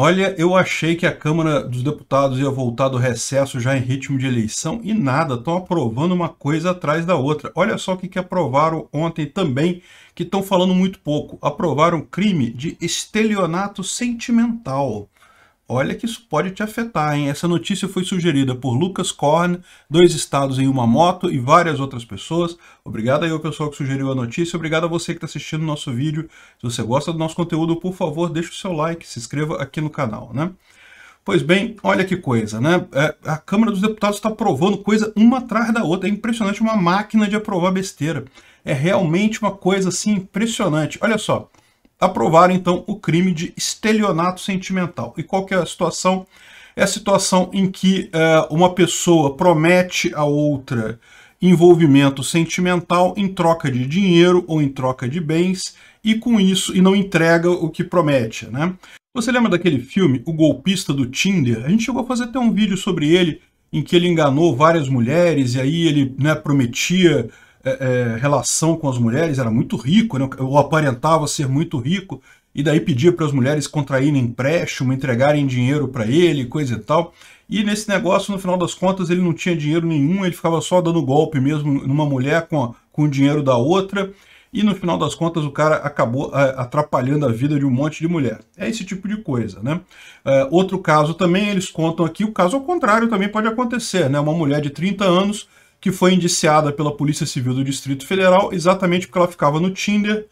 Olha, eu achei que a Câmara dos Deputados ia voltar do recesso já em ritmo de eleição e nada, estão aprovando uma coisa atrás da outra. Olha só o que, que aprovaram ontem também, que estão falando muito pouco. Aprovaram crime de estelionato sentimental. Olha que isso pode te afetar, hein? Essa notícia foi sugerida por Lucas Korn, dois estados em uma moto e várias outras pessoas. Obrigado aí ao pessoal que sugeriu a notícia, obrigado a você que está assistindo o nosso vídeo. Se você gosta do nosso conteúdo, por favor, deixe o seu like, se inscreva aqui no canal, né? Pois bem, olha que coisa, né? É, a Câmara dos Deputados está aprovando coisa uma atrás da outra. É impressionante, uma máquina de aprovar besteira. É realmente uma coisa, assim, impressionante. Olha só, aprovaram então o crime de estelionato sentimental. E qual que é a situação? É a situação em que eh, uma pessoa promete a outra envolvimento sentimental em troca de dinheiro ou em troca de bens e com isso e não entrega o que promete, né? Você lembra daquele filme O Golpista do Tinder? A gente chegou a fazer até um vídeo sobre ele em que ele enganou várias mulheres e aí ele né, prometia é, é, relação com as mulheres era muito rico, né? ou aparentava ser muito rico, e daí pedia para as mulheres contraírem empréstimo, entregarem dinheiro para ele, coisa e tal. E nesse negócio, no final das contas, ele não tinha dinheiro nenhum, ele ficava só dando golpe mesmo numa mulher com, a, com o dinheiro da outra, e no final das contas o cara acabou é, atrapalhando a vida de um monte de mulher. É esse tipo de coisa, né? É, outro caso também, eles contam aqui, o caso ao contrário também pode acontecer, né? Uma mulher de 30 anos que foi indiciada pela Polícia Civil do Distrito Federal exatamente porque ela ficava no Tinder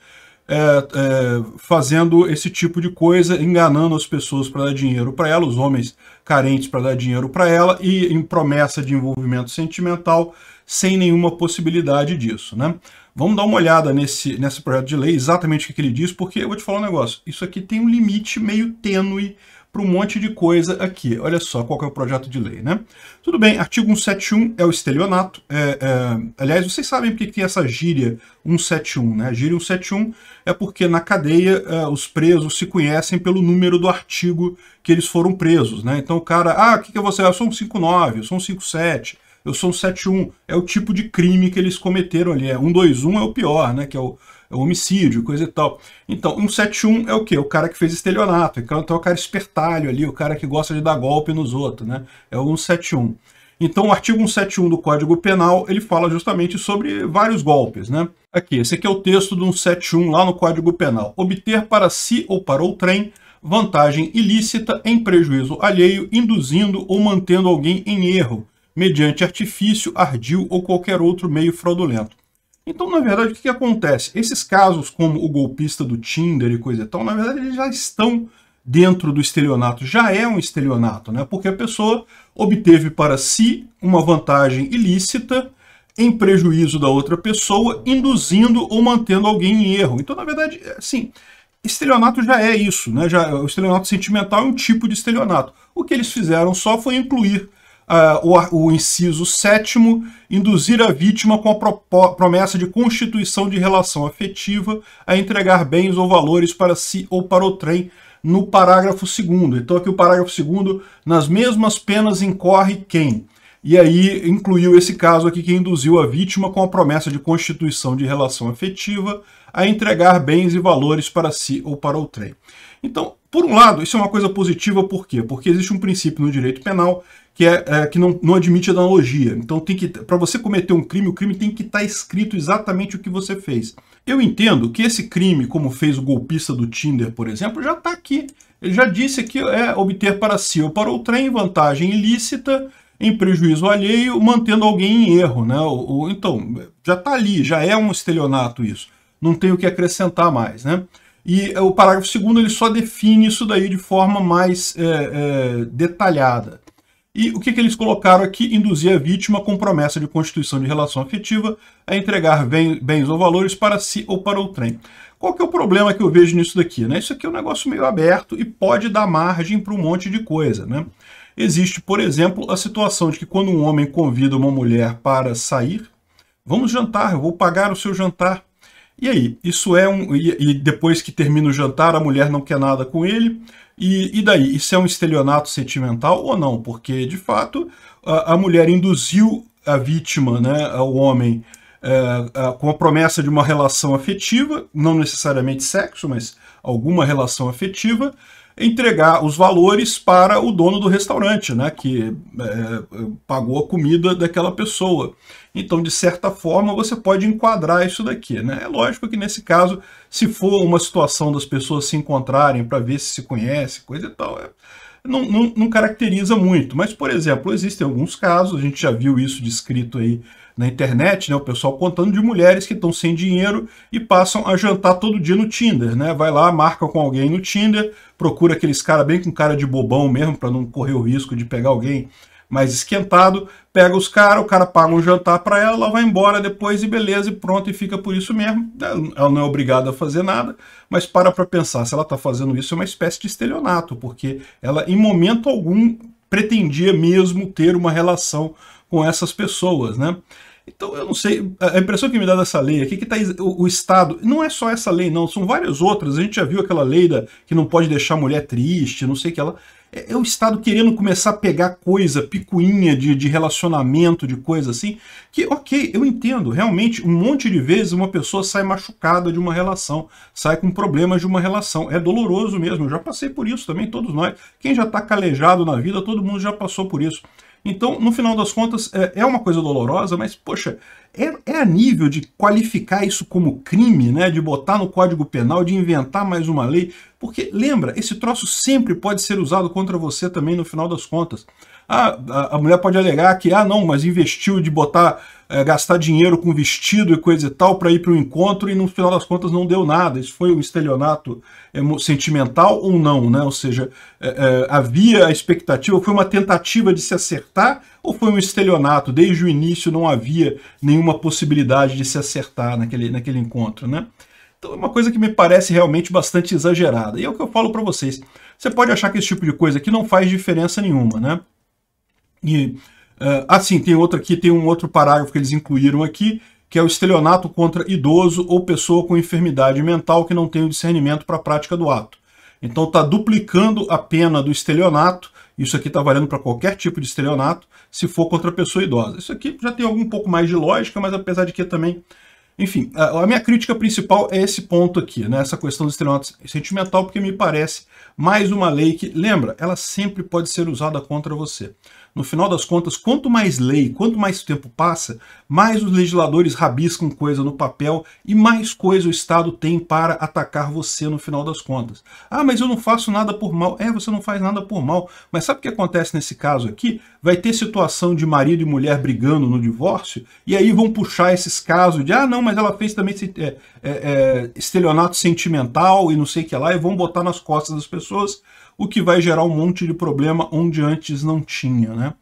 é, é, fazendo esse tipo de coisa, enganando as pessoas para dar dinheiro para ela, os homens carentes para dar dinheiro para ela, e em promessa de envolvimento sentimental, sem nenhuma possibilidade disso. Né? Vamos dar uma olhada nesse, nesse projeto de lei, exatamente o que ele diz, porque eu vou te falar um negócio, isso aqui tem um limite meio tênue para um monte de coisa aqui. Olha só qual é o projeto de lei, né? Tudo bem, artigo 171 é o estelionato. É, é, aliás, vocês sabem por que tem essa gíria 171, né? A gíria 171 é porque na cadeia é, os presos se conhecem pelo número do artigo que eles foram presos, né? Então o cara, ah, o que, que é você é? Eu sou um 59, eu sou um 57 eu sou um 71. É o tipo de crime que eles cometeram ali. É 1-2-1 é o pior, né? Que é o, é o homicídio, coisa e tal. Então, um 7-1 é o quê? O cara que fez estelionato. Então é o cara espertalho ali, o cara que gosta de dar golpe nos outros, né? É o 171. Então, o artigo 171 do Código Penal, ele fala justamente sobre vários golpes, né? Aqui, esse aqui é o texto do 171 lá no Código Penal. Obter para si ou para outrem vantagem ilícita em prejuízo alheio, induzindo ou mantendo alguém em erro, mediante artifício, ardil ou qualquer outro meio fraudulento. Então, na verdade, o que, que acontece? Esses casos, como o golpista do Tinder e coisa e tal, na verdade, eles já estão dentro do estelionato já é um estelionato, né? Porque a pessoa obteve para si uma vantagem ilícita em prejuízo da outra pessoa, induzindo ou mantendo alguém em erro. Então, na verdade, assim, estelionato já é isso, né? Já, o estelionato sentimental é um tipo de estelionato. O que eles fizeram só foi incluir uh, o, o, inciso sétimo, induzir a vítima com a promessa de constituição de relação afetiva a entregar bens ou valores para si ou para o trem no parágrafo segundo. Então aqui o parágrafo segundo, nas mesmas penas incorre quem? E aí incluiu esse caso aqui que induziu a vítima com a promessa de constituição de relação afetiva a entregar bens e valores para si ou para o trem. Então, por um lado, isso é uma coisa positiva, por quê? Porque existe um princípio no direito penal que, é, é que não, não admite analogia. Então, tem que para você cometer um crime, o crime tem que estar tá escrito exatamente o que você fez. Eu entendo que esse crime, como fez o golpista do Tinder, por exemplo, já está aqui. Ele já disse que é obter para si ou para o trem vantagem ilícita em prejuízo alheio, mantendo alguém em erro. Né? Ou, ou então, já está ali, já é um estelionato isso. Não tem o que acrescentar mais. Né? E o parágrafo segundo ele só define isso daí de forma mais é, é, detalhada. E o que, que eles colocaram aqui? Induzir a vítima com promessa de constituição de relação afetiva a entregar bens ou valores para si ou para outrem. Qual que é o problema que eu vejo nisso daqui? Né? Isso aqui é um negócio meio aberto e pode dar margem para um monte de coisa. Né? Existe, por exemplo, a situação de que quando um homem convida uma mulher para sair, vamos jantar, eu vou pagar o seu jantar. E aí, isso é um. E, e, depois que termina o jantar, a mulher não quer nada com ele. E, e daí? Isso é um estelionato sentimental ou não? Porque, de fato, a, a mulher induziu a vítima, né, o homem, é, com a promessa de uma relação afetiva, não necessariamente sexo, mas alguma relação afetiva, entregar os valores para o dono do restaurante, né, que é, pagou a comida daquela pessoa. Então, de certa forma, você pode enquadrar isso daqui. Né? É lógico que nesse caso, se for uma situação das pessoas se encontrarem para ver se se conhece, coisa e tal, é, não, não, não caracteriza muito. Mas, por exemplo, existem alguns casos, a gente já viu isso descrito aí na internet, né? O pessoal contando de mulheres que estão sem dinheiro e passam a jantar todo dia no Tinder, né? Vai lá, marca com alguém no Tinder, procura aqueles cara bem com cara de bobão mesmo, para não correr o risco de pegar alguém mais esquentado, pega os caras, o cara paga um jantar para ela, ela vai embora depois e beleza, e pronto, e fica por isso mesmo. Ela não é obrigada a fazer nada, mas para para pensar, se ela está fazendo isso é uma espécie de estelionato, porque ela em momento algum pretendia mesmo ter uma relação com essas pessoas, né? Então, eu não sei, a impressão que me dá dessa lei aqui é que tá o, o, Estado, não é só essa lei não, são várias outras, a gente já viu aquela lei da, que não pode deixar a mulher triste, não sei o que ela... É, é, o Estado querendo começar a pegar coisa, picuinha de, de relacionamento, de coisa assim, que ok, eu entendo, realmente, um monte de vezes uma pessoa sai machucada de uma relação, sai com problemas de uma relação, é doloroso mesmo, eu já passei por isso também, todos nós, quem já está calejado na vida, todo mundo já passou por isso. Então, no final das contas, é, é uma coisa dolorosa, mas, poxa, é, é a nível de qualificar isso como crime, né? de botar no Código Penal, de inventar mais uma lei. Porque, lembra, esse troço sempre pode ser usado contra você também no final das contas. Ah, a, a, mulher pode alegar que, ah, não, mas investiu de botar, é, gastar dinheiro com vestido e coisa e tal para ir para o encontro e no final das contas não deu nada. Isso foi um estelionato é, sentimental ou não, né? Ou seja, é, havia a expectativa, foi uma tentativa de se acertar ou foi um estelionato? Desde o início não havia nenhuma uma possibilidade de se acertar naquele, naquele encontro, né? Então é uma coisa que me parece realmente bastante exagerada. E é o que eu falo para vocês. Você pode achar que esse tipo de coisa aqui não faz diferença nenhuma, né? E, uh, assim, tem outro aqui, tem um outro parágrafo que eles incluíram aqui, que é o estelionato contra idoso ou pessoa com enfermidade mental que não tem o discernimento para a prática do ato. Então está duplicando a pena do estelionato isso aqui está valendo para qualquer tipo de estelionato, se for contra pessoa idosa. Isso aqui já tem algum pouco mais de lógica, mas apesar de que também... Enfim, a minha crítica principal é esse ponto aqui, né? essa questão do estelionato sentimental, porque me parece mais uma lei que, lembra, ela sempre pode ser usada contra você. No final das contas, quanto mais lei, quanto mais tempo passa, mais os legisladores rabiscam coisa no papel e mais coisa o Estado tem para atacar você no final das contas. Ah, mas eu não faço nada por mal. É, você não faz nada por mal. Mas sabe o que acontece nesse caso aqui? Vai ter situação de marido e mulher brigando no divórcio e aí vão puxar esses casos de ah, não, mas ela fez também esse, é, é, é, estelionato sentimental e não sei o que lá e vão botar nas costas das pessoas o que vai gerar um monte de problema onde antes não tinha, né?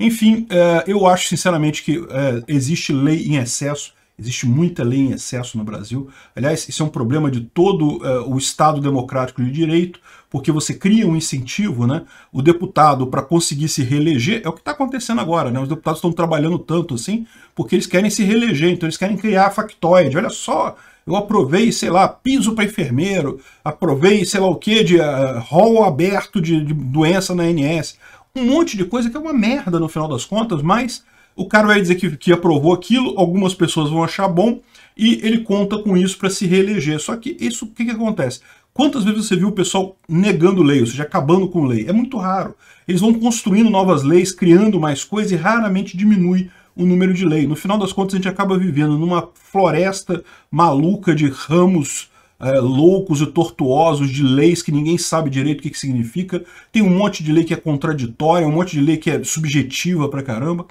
Enfim, é, eu acho sinceramente que é, existe lei em excesso, existe muita lei em excesso no Brasil. Aliás, isso é um problema de todo é, o Estado democrático de direito, porque você cria um incentivo, né? O deputado, para conseguir se reeleger, é o que está acontecendo agora, né? Os deputados estão trabalhando tanto assim, porque eles querem se reeleger, então eles querem criar factoide. Olha só, eu aprovei, sei lá, piso para enfermeiro, aprovei, sei lá o que, de uh, aberto de, de doença na ANS. Um monte de coisa que é uma merda no final das contas, mas o cara vai dizer que, que, aprovou aquilo, algumas pessoas vão achar bom, e ele conta com isso para se reeleger. Só que isso, o que, que acontece? Quantas vezes você viu o pessoal negando lei, ou seja, acabando com lei? É muito raro. Eles vão construindo novas leis, criando mais coisas, e raramente diminui um número de lei. No final das contas, a gente acaba vivendo numa floresta maluca de ramos é, loucos e tortuosos de leis que ninguém sabe direito o que, que significa. Tem um monte de lei que é contraditória, um monte de lei que é subjetiva pra caramba.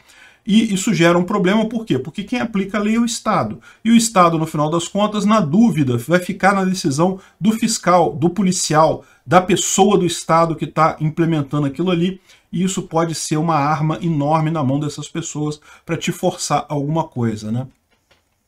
E isso gera um problema, por quê? Porque quem aplica a lei é o Estado. E o Estado, no final das contas, na dúvida, vai ficar na decisão do fiscal, do policial, da pessoa do Estado que está implementando aquilo ali, e isso pode ser uma arma enorme na mão dessas pessoas para te forçar alguma coisa, né?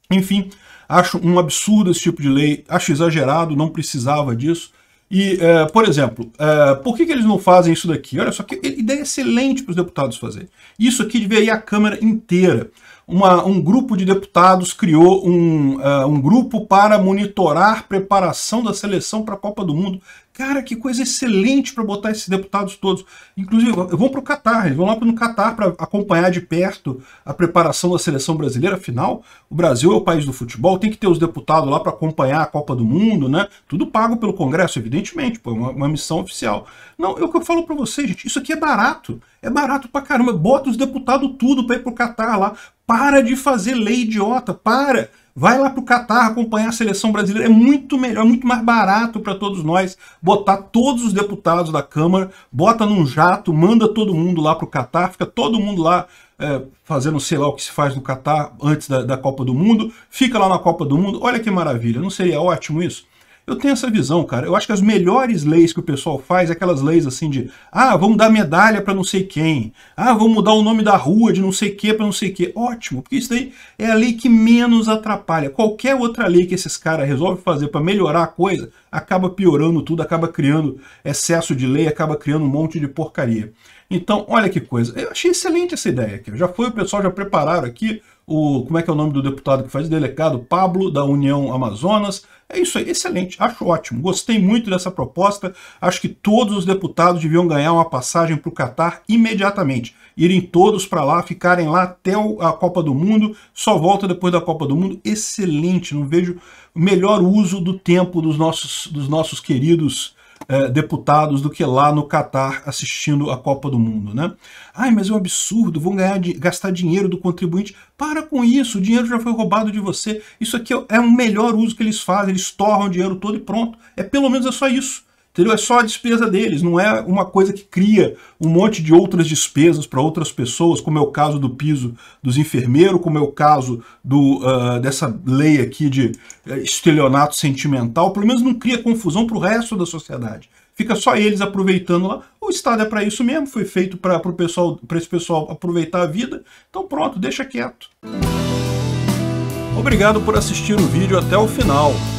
Enfim, acho um absurdo esse tipo de lei, acho exagerado, não precisava disso, e, uh, por exemplo, uh, por que, que, eles não fazem isso daqui? Olha só que ideia excelente para os deputados fazerem. Isso aqui deveria ir à Câmara inteira uma, um grupo de deputados criou um, uh, um grupo para monitorar preparação da seleção para a Copa do Mundo. Cara, que coisa excelente para botar esses deputados todos. Inclusive, vão para o Catar, eles vão lá para o Catar para acompanhar de perto a preparação da seleção brasileira. Afinal, o Brasil é o país do futebol, tem que ter os deputados lá para acompanhar a Copa do Mundo, né? Tudo pago pelo Congresso, evidentemente, pô, é uma, uma missão oficial. Não, é o que eu falo para vocês, gente, isso aqui é barato. É barato para caramba. Bota os deputados tudo para ir para o Catar lá. Para de fazer lei idiota, para! Vai lá para o Catar acompanhar a seleção brasileira. É muito melhor, é muito mais barato para todos nós botar todos os deputados da Câmara, bota num jato, manda todo mundo lá para o Catar, fica todo mundo lá é, fazendo sei lá o que se faz no Catar antes da, da Copa do Mundo, fica lá na Copa do Mundo. Olha que maravilha, não seria ótimo isso? Eu tenho essa visão, cara. Eu acho que as melhores leis que o pessoal faz, é aquelas leis assim de, ah, vamos dar medalha para não sei quem, ah, vamos mudar o nome da rua de não sei que para não sei que. Ótimo, porque isso daí é a lei que menos atrapalha. Qualquer outra lei que esses caras resolvem fazer para melhorar a coisa, acaba piorando tudo, acaba criando excesso de lei, acaba criando um monte de porcaria. Então, olha que coisa. Eu achei excelente essa ideia aqui. Já foi, o pessoal já prepararam aqui o... Como é que é o nome do deputado que faz delegado? Pablo, da União Amazonas. É isso aí, excelente, acho ótimo. Gostei muito dessa proposta. Acho que todos os deputados deviam ganhar uma passagem para o Catar imediatamente. Irem todos para lá, ficarem lá até a Copa do Mundo, só volta depois da Copa do Mundo. Excelente, não vejo melhor uso do tempo dos nossos, dos nossos queridos é, deputados do que lá no Catar assistindo a Copa do Mundo, né? Ai, mas é um absurdo, vão ganhar, gastar dinheiro do contribuinte. Para com isso, o dinheiro já foi roubado de você. Isso aqui é o é melhor uso que eles fazem, eles torram o dinheiro todo e pronto. É pelo menos é só isso. Entendeu? É só a despesa deles, não é uma coisa que cria um monte de outras despesas para outras pessoas, como é o caso do piso dos enfermeiros, como é o caso do, uh, dessa lei aqui de eh, estelionato sentimental. Pelo menos não cria confusão para o resto da sociedade. Fica só eles aproveitando lá. O Estado é para isso mesmo, foi feito para pessoal, esse pessoal aproveitar a vida. Então pronto, deixa quieto. Obrigado por assistir o vídeo até o final.